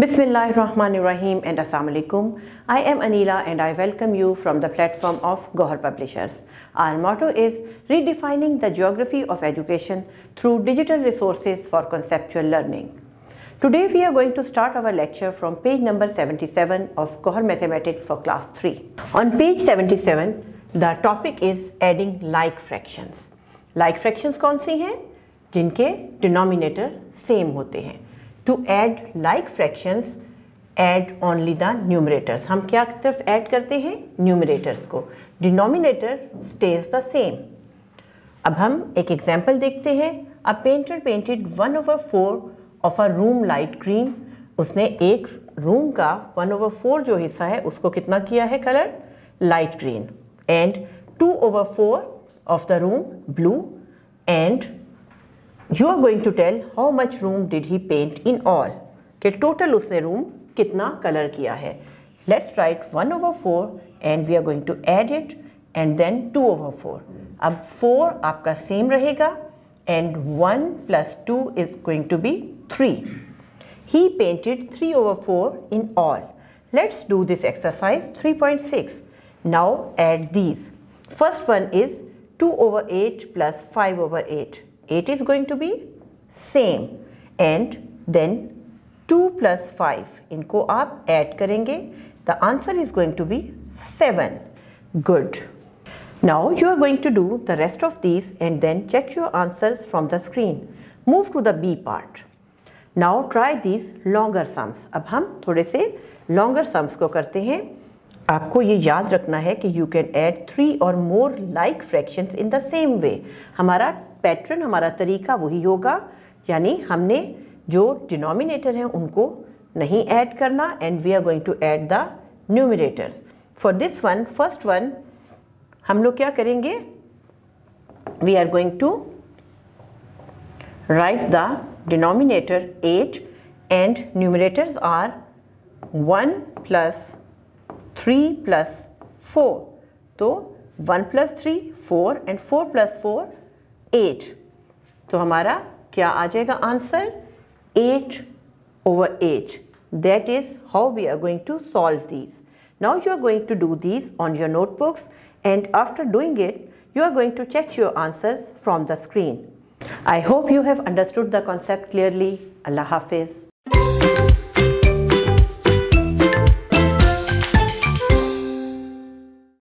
Bismillahir Rahmanir Rahim and Assalamu Alaikum. I am Anila and I welcome you from the platform of Gohar Publishers. Our motto is redefining the geography of education through digital resources for conceptual learning. Today we are going to start our lecture from page number 77 of Gohar Mathematics for class 3. On page 77 the topic is adding like fractions. Like fractions कौन सी हैं जिनके denominator same. hote हैं to add like fractions add only the numerators हम क्या सिर्फ add करते हैं numerators को डिनोमिनेटर स्टेज द सेम अब हम एक एग्जाम्पल देखते हैं a painter painted one over four of a room light green उसने एक रूम का वन ओवर फोर जो हिस्सा है उसको कितना किया है colour light green and two over four of the room blue and you are going to tell how much room did he paint in all ke total usne room kitna color kiya hai let's write 1 over 4 and we are going to add it and then 2 over 4 ab 4 aapka same rahega and 1 plus 2 is going to be 3 he painted 3 over 4 in all let's do this exercise 3.6 now add these first one is 2 over 8 plus 5 over 8 8 is going to be same and then 2 plus 5 इनको आप add karenge, the answer is going to be 7 good now you are going to do the rest of these and then check your answers from the screen move to the B part now try these longer sums अब हम थोड़े से longer sums को करते हैं आपको ये याद रखना है कि you can add three or more like fractions in the same way हमारा पैटर्न हमारा तरीका वही होगा यानी हमने जो डिनोमिनेटर हैं उनको नहीं ऐड करना and we are going to add the numerators for this one first one हम लोग क्या करेंगे we are going to write the denominator eight and numerators are one plus three plus four तो one plus three four and four plus four eight तो हमारा क्या आ जाएगा answer eight over eight that is how we are going to solve this now you are going to do this on your notebooks and after doing it you are going to check your answers from the screen I hope you have understood the concept clearly अल्लाह हाफिज़